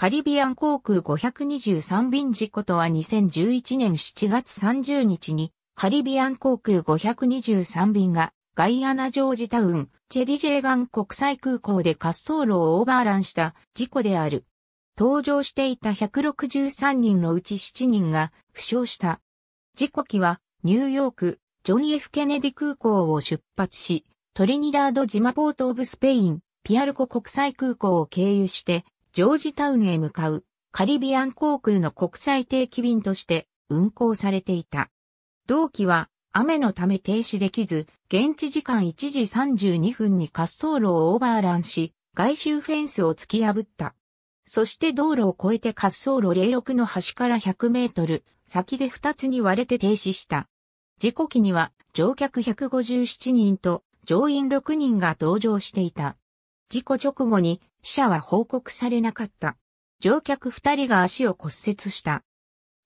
カリビアン航空523便事故とは2011年7月30日にカリビアン航空523便がガイアナジョージタウン、チェディジェーガン国際空港で滑走路をオーバーランした事故である。搭乗していた163人のうち7人が負傷した。事故機はニューヨーク、ジョン・ F・ ケネディ空港を出発し、トリニダード島ポート・オブ・スペイン、ピアルコ国際空港を経由して、ジョージタウンへ向かうカリビアン航空の国際定期便として運航されていた。同期は雨のため停止できず、現地時間1時32分に滑走路をオーバーランし、外周フェンスを突き破った。そして道路を越えて滑走路06の端から100メートル、先で2つに割れて停止した。事故機には乗客157人と乗員6人が同乗していた。事故直後に死者は報告されなかった。乗客二人が足を骨折した。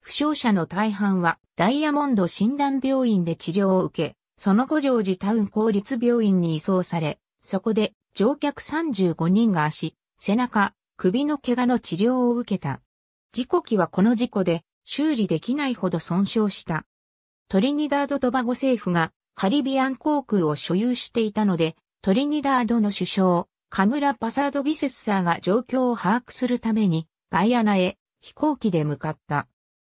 負傷者の大半はダイヤモンド診断病院で治療を受け、その後ジョージタウン公立病院に移送され、そこで乗客35人が足、背中、首の怪我の治療を受けた。事故機はこの事故で修理できないほど損傷した。トリニダード・トバゴ政府がカリビアン航空を所有していたので、トリニダードの首相、カムラ・パサード・ビセッサーが状況を把握するために、ガイアナへ飛行機で向かった。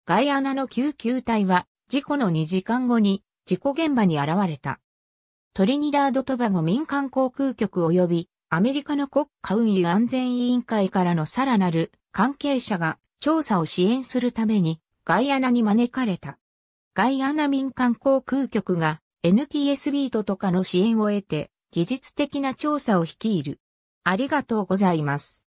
ガイアナの救急隊は、事故の2時間後に、事故現場に現れた。トリニダード・トバゴ民間航空局及び、アメリカの国家運輸安全委員会からのさらなる関係者が調査を支援するためにガイアナに招かれた。ガイアナ民間航空局が NTSB ととかの支援を得て技術的な調査を率いる。ありがとうございます。